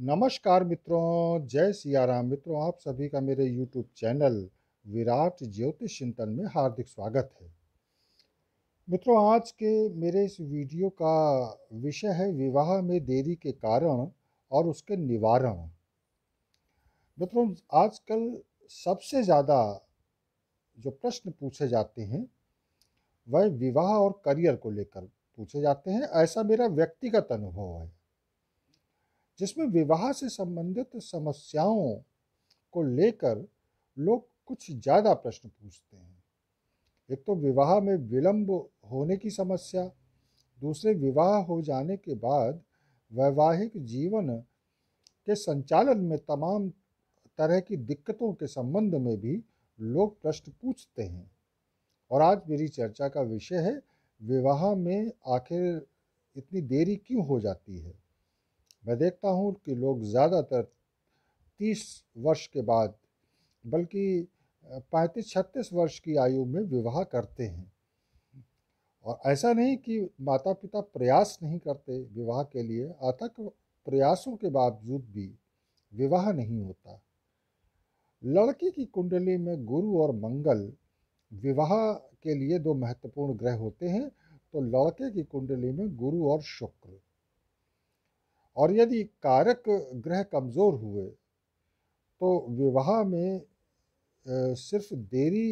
नमस्कार मित्रों जय सियाराम मित्रों आप सभी का मेरे यूट्यूब चैनल विराट ज्योतिष चिंतन में हार्दिक स्वागत है मित्रों आज के मेरे इस वीडियो का विषय है विवाह में देरी के कारण और उसके निवारण मित्रों आजकल सबसे ज़्यादा जो प्रश्न पूछे जाते हैं वह विवाह और करियर को लेकर पूछे जाते हैं ऐसा मेरा व्यक्तिगत अनुभव है जिसमें विवाह से संबंधित समस्याओं को लेकर लोग कुछ ज़्यादा प्रश्न पूछते हैं एक तो विवाह में विलंब होने की समस्या दूसरे विवाह हो जाने के बाद वैवाहिक जीवन के संचालन में तमाम तरह की दिक्कतों के संबंध में भी लोग प्रश्न पूछते हैं और आज मेरी चर्चा का विषय है विवाह में आखिर इतनी देरी क्यों हो जाती है मैं देखता हूँ कि लोग ज़्यादातर तीस वर्ष के बाद बल्कि पैंतीस छत्तीस वर्ष की आयु में विवाह करते हैं और ऐसा नहीं कि माता पिता प्रयास नहीं करते विवाह के लिए अथक प्रयासों के बावजूद भी विवाह नहीं होता लड़की की कुंडली में गुरु और मंगल विवाह के लिए दो महत्वपूर्ण ग्रह होते हैं तो लड़के की कुंडली में गुरु और शुक्र और यदि कारक ग्रह कमज़ोर हुए तो विवाह में सिर्फ देरी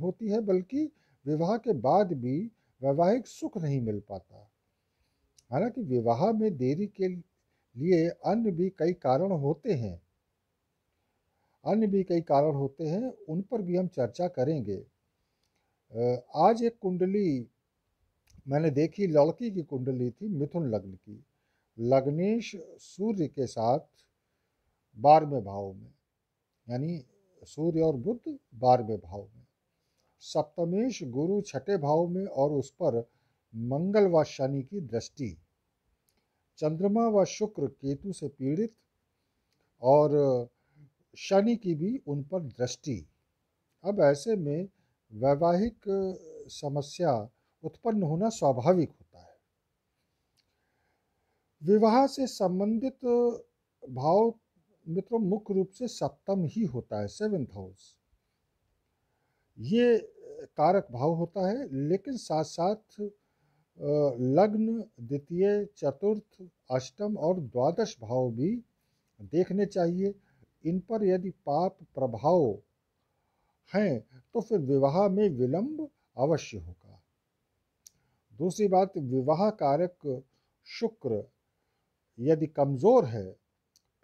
होती है बल्कि विवाह के बाद भी वैवाहिक सुख नहीं मिल पाता हालांकि विवाह में देरी के लिए अन्य भी कई कारण होते हैं अन्य भी कई कारण होते हैं उन पर भी हम चर्चा करेंगे आज एक कुंडली मैंने देखी लड़की की कुंडली थी मिथुन लग्न की लग्नेश सूर्य के साथ बारहवें भाव में यानी सूर्य और बुद्ध बारहवें भाव में सप्तमेश गुरु छठे भाव में और उस पर मंगल व शनि की दृष्टि चंद्रमा व शुक्र केतु से पीड़ित और शनि की भी उन पर दृष्टि अब ऐसे में वैवाहिक समस्या उत्पन्न होना स्वाभाविक होता विवाह से संबंधित भाव मित्रों मुख्य रूप से सप्तम ही होता है सेवेंथ हाउस ये कारक भाव होता है लेकिन साथ साथ लग्न द्वितीय चतुर्थ अष्टम और द्वादश भाव भी देखने चाहिए इन पर यदि पाप प्रभाव हैं तो फिर विवाह में विलंब अवश्य होगा दूसरी बात विवाह कारक शुक्र यदि कमज़ोर है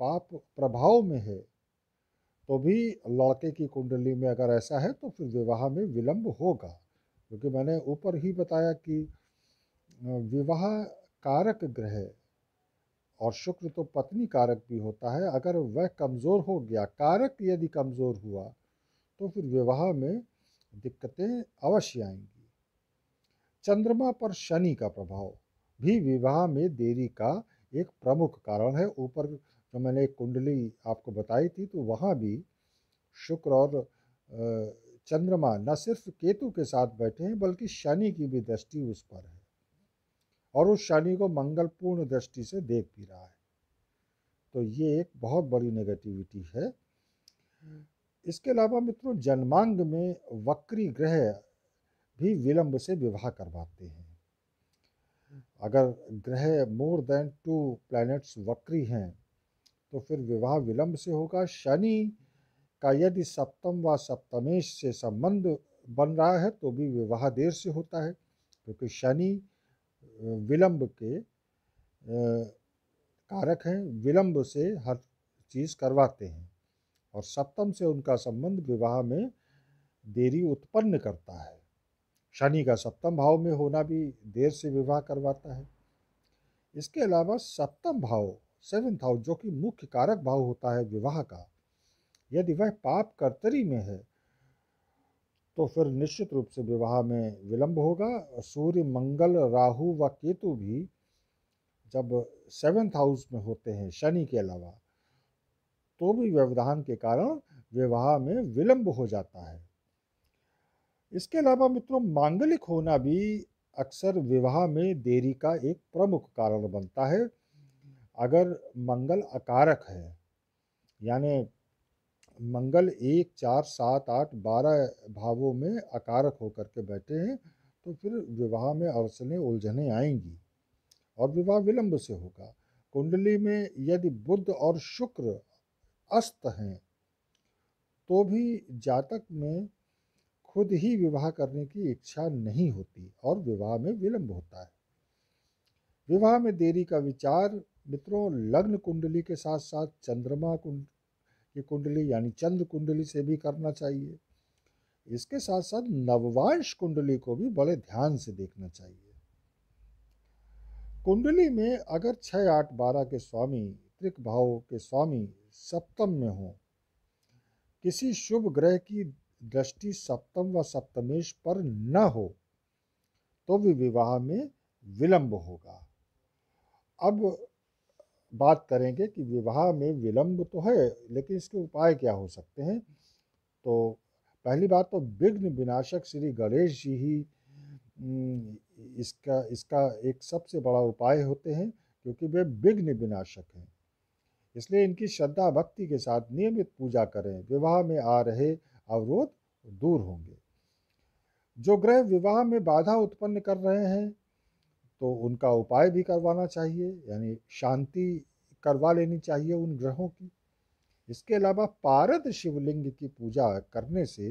पाप प्रभाव में है तो भी लड़के की कुंडली में अगर ऐसा है तो फिर विवाह में विलंब होगा क्योंकि तो मैंने ऊपर ही बताया कि विवाह कारक ग्रह और शुक्र तो पत्नी कारक भी होता है अगर वह कमज़ोर हो गया कारक यदि कमज़ोर हुआ तो फिर विवाह में दिक्कतें अवश्य आएंगी चंद्रमा पर शनि का प्रभाव भी विवाह में देरी का एक प्रमुख कारण है ऊपर जो मैंने एक कुंडली आपको बताई थी तो वहाँ भी शुक्र और चंद्रमा न सिर्फ केतु के साथ बैठे हैं बल्कि शनि की भी दृष्टि उस पर है और उस शनि को मंगलपूर्ण दृष्टि से देख भी रहा है तो ये एक बहुत बड़ी नेगेटिविटी है इसके अलावा मित्रों जन्मांग में वक्री ग्रह भी विलंब से विवाह करवाते हैं अगर ग्रह मोर देन टू प्लैनेट्स वक्री हैं तो फिर विवाह विलंब से होगा शनि का यदि सप्तम व सप्तमेश से संबंध बन रहा है तो भी विवाह देर से होता है क्योंकि शनि विलंब के कारक हैं विलंब से हर चीज़ करवाते हैं और सप्तम से उनका संबंध विवाह में देरी उत्पन्न करता है शनि का सप्तम भाव में होना भी देर से विवाह करवाता है इसके अलावा सप्तम भाव सेवेंथ हाउस जो कि मुख्य कारक भाव होता है विवाह का यदि वह पाप कर्तरी में है तो फिर निश्चित रूप से विवाह में विलंब होगा सूर्य मंगल राहु व केतु भी जब सेवेंथ हाउस में होते हैं शनि के अलावा तो भी व्यवधान के कारण विवाह में विलंब हो जाता है इसके अलावा मित्रों मांगलिक होना भी अक्सर विवाह में देरी का एक प्रमुख कारण बनता है अगर मंगल अकारक है यानी मंगल एक चार सात आठ बारह भावों में अकारक होकर के बैठे हैं तो फिर विवाह में अड़चने उलझने आएंगी और विवाह विलंब से होगा कुंडली में यदि बुद्ध और शुक्र अस्त हैं तो भी जातक में खुद ही विवाह करने की इच्छा नहीं होती और विवाह में विलंब होता है विवाह में देरी का विचार मित्रों लग्न कुंडली के साथ साथ चंद्रमा कुंड की कुंडली यानी चंद्र कुंडली से भी करना चाहिए इसके साथ साथ नववांश कुंडली को भी बड़े ध्यान से देखना चाहिए कुंडली में अगर छः आठ बारह के स्वामी त्रिक भाव के स्वामी सप्तम में हों किसी शुभ ग्रह की दृष्टि सप्तम व सप्तमेश पर न हो तो भी विवाह में विलंब होगा अब बात करेंगे कि विवाह में विलंब तो है लेकिन इसके उपाय क्या हो सकते हैं तो पहली बात तो विघ्न विनाशक श्री गणेश जी ही इसका इसका एक सबसे बड़ा उपाय होते हैं क्योंकि वे विघ्न विनाशक हैं इसलिए इनकी श्रद्धा भक्ति के साथ नियमित पूजा करें विवाह में आ रहे अवरोध दूर होंगे जो ग्रह विवाह में बाधा उत्पन्न कर रहे हैं तो उनका उपाय भी करवाना चाहिए यानी शांति करवा लेनी चाहिए उन ग्रहों की इसके अलावा पारद शिवलिंग की पूजा करने से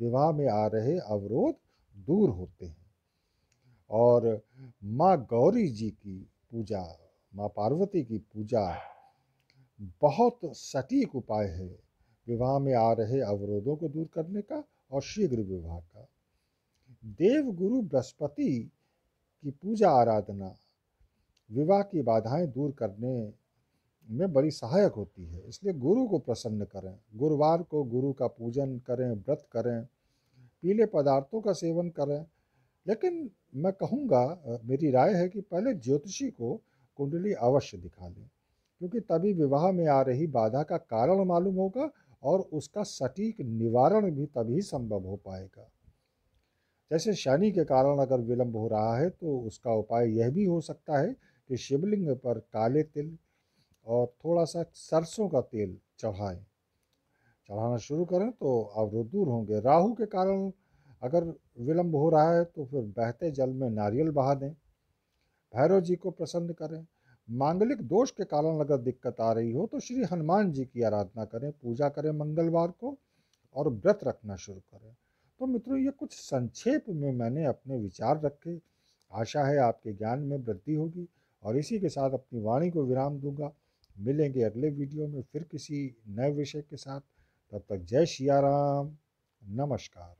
विवाह में आ रहे अवरोध दूर होते हैं और माँ गौरी जी की पूजा माँ पार्वती की पूजा बहुत सटीक उपाय है विवाह में आ रहे अवरोधों को दूर करने का और शीघ्र विवाह का देव गुरु बृहस्पति की पूजा आराधना विवाह की बाधाएं दूर करने में बड़ी सहायक होती है इसलिए गुरु को प्रसन्न करें गुरुवार को गुरु का पूजन करें व्रत करें पीले पदार्थों का सेवन करें लेकिन मैं कहूँगा मेरी राय है कि पहले ज्योतिषी को कुंडली अवश्य दिखा लें क्योंकि तभी विवाह में आ रही बाधा का कारण मालूम होगा और उसका सटीक निवारण भी तभी संभव हो पाएगा जैसे शनि के कारण अगर विलंब हो रहा है तो उसका उपाय यह भी हो सकता है कि शिवलिंग पर काले तिल और थोड़ा सा सरसों का तेल चढ़ाएं चढ़ाना शुरू करें तो अवरोध दूर होंगे राहु के कारण अगर विलंब हो रहा है तो फिर बहते जल में नारियल बहा दें भैरव जी को प्रसन्न करें मांगलिक दोष के कारण अगर दिक्कत आ रही हो तो श्री हनुमान जी की आराधना करें पूजा करें मंगलवार को और व्रत रखना शुरू करें तो मित्रों ये कुछ संक्षेप में मैंने अपने विचार रखे आशा है आपके ज्ञान में वृद्धि होगी और इसी के साथ अपनी वाणी को विराम दूंगा मिलेंगे अगले वीडियो में फिर किसी नए विषय के साथ तब तक जय राम नमस्कार